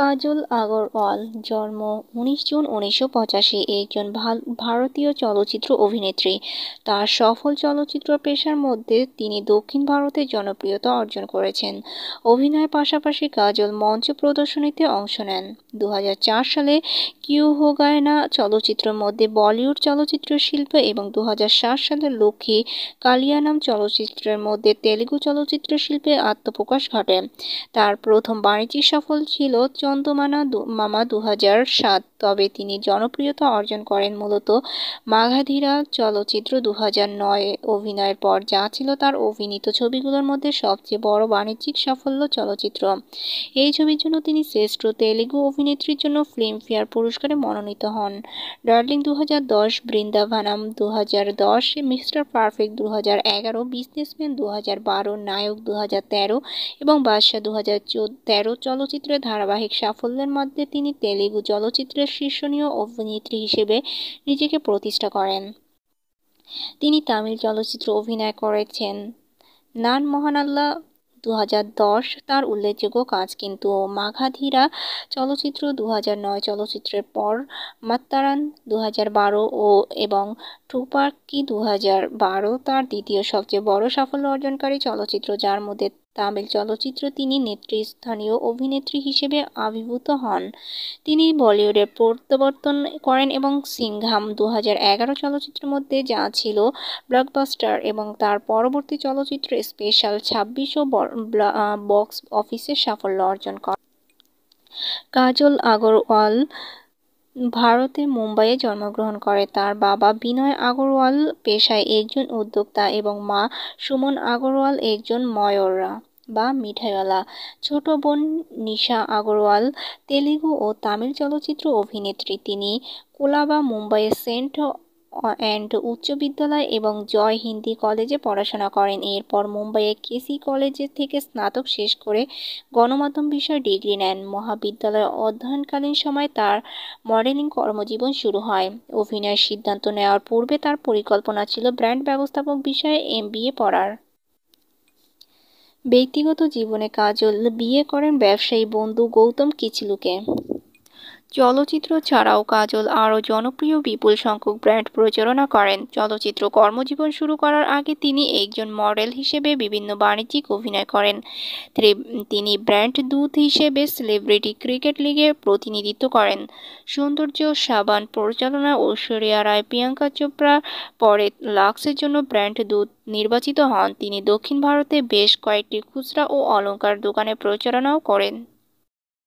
কাজল আগরওয়াল জন্ম উনিশ জুন উনিশশো পঁচাশি একজন ভারতীয় চলচ্চিত্র অভিনেত্রী তার সফল চলচ্চিত্র পেশার মধ্যে তিনি দক্ষিণ ভারতে জনপ্রিয়তা অর্জন করেছেন অভিনয়ের পাশাপাশি কাজল মঞ্চ প্রদর্শনীতে অংশ নেন দু সালে কিউ হোগায়না চলচ্চিত্রের মধ্যে বলিউড চলচ্চিত্র শিল্প এবং দু সালে লক্ষ্মী কালিয়ানাম চলচ্চিত্রের মধ্যে তেলেগু চলচ্চিত্র শিল্পে আত্মপ্রকাশ ঘটে তার প্রথম বাণিজ্যিক সফল ছিল চন্দমানা মামা দু সাত তবে তিনি জনপ্রিয়তা অর্জন করেন মূলত মাঘাধীরা চলচ্চিত্র দু নয়ে অভিনয়ের পর যা ছিল তার অভিনীত ছবিগুলোর মধ্যে সবচেয়ে বড় বাণিজ্যিক সাফল্য চলচ্চিত্র এই ছবির জন্য তিনি শ্রেষ্ঠ তেলেগু অভিনেত্রীর জন্য ফিল্মফেয়ার পুরস্কারে মনোনীত হন ডার্লিং দু দশ বৃন্দাভানাম দু হাজার দশ মিস্টার পারফেক্ট দু হাজার এগারো বিজনেসম্যান দু হাজার বারো নায়ক দু হাজার তেরো এবং বাদশাহ দু হাজার তেরো চলচ্চিত্রের ধারাবাহিক সাফল্যের মধ্যে তিনি তেলেগু চলচ্চিত্রের শীর্ষণীয় অভিনেত্রী হিসেবে নিজেকে প্রতিষ্ঠা করেন তিনি তামিল চলচ্চিত্র অভিনয় করেছেন নান মোহনাল্লা দু দশ তার উল্লেখযোগ্য কাজ কিন্তু মাঘাধীরা চলচ্চিত্র দু চলচ্চিত্রের পর মাত্তারান দু ও এবং টুপার্কি দু তার দ্বিতীয় সবচেয়ে বড় সাফল্য অর্জনকারী চলচ্চিত্র যার মধ্যে তামিল চলচ্চিত্র তিনি নেতৃস্থানীয় অভিনেত্রী হিসেবে আবির্ভূত হন তিনি বলিউডে প্রত্যাবর্তন করেন এবং সিংহাম দু চলচ্চিত্রের মধ্যে যা ছিল ব্লকবাস্টার এবং তার পরবর্তী চলচ্চিত্র স্পেশাল ছাব্বিশও বক্স অফিসে সাফল্য অর্জন করেন কাজল আগরওয়াল ভারতের মুম্বাইয়ে জন্মগ্রহণ করে তার বাবা বিনয় আগরওয়াল পেশায় একজন উদ্যোক্তা এবং মা সুমন আগরওয়াল একজন ময়ররা বা মিঠাইওয়ালা ছোট বোন নিশা আগরওয়াল তেলেগু ও তামিল চলচ্চিত্র অভিনেত্রী তিনি কোলাবা মুম্বাইয়ের সেন্ট অ্যান্ড উচ্চ বিদ্যালয় এবং জয় হিন্দি কলেজে পড়াশোনা করেন এরপর মুম্বাইয়ে কেসি কলেজে থেকে স্নাতক শেষ করে গণমাধ্যম বিষয়ে ডিগ্রি নেন মহাবিদ্যালয়ে অধ্যয়নকালীন সময় তার মডেলিং কর্মজীবন শুরু হয় অভিনয়ের সিদ্ধান্ত নেওয়ার পূর্বে তার পরিকল্পনা ছিল ব্র্যান্ড ব্যবস্থাপক বিষয়ে এমবিএ পড়ার ব্যক্তিগত জীবনে কাজল বিয়ে করেন ব্যবসায়ী বন্ধু গৌতম কিচলুকে চলচ্চিত্র ছাড়াও কাজল আরও জনপ্রিয় বিপুল সংখ্যক ব্র্যান্ড প্রচারণা করেন চলচ্চিত্র কর্মজীবন শুরু করার আগে তিনি একজন মডেল হিসেবে বিভিন্ন বাণিজ্যিক অভিনয় করেন তিনি ব্র্যান্ড দূত হিসেবে সেলিব্রিটি ক্রিকেট লিগে প্রতিনিধিত্ব করেন সৌন্দর্য সাবান পরিচালনা ঐশ্বরিয়া রায় প্রিয়াঙ্কা চোপড়া পরে লাক্সের জন্য ব্র্যান্ড দূত নির্বাচিত হন তিনি দক্ষিণ ভারতে বেশ কয়েকটি খুচরা ও অলঙ্কার দোকানে প্রচারণাও করেন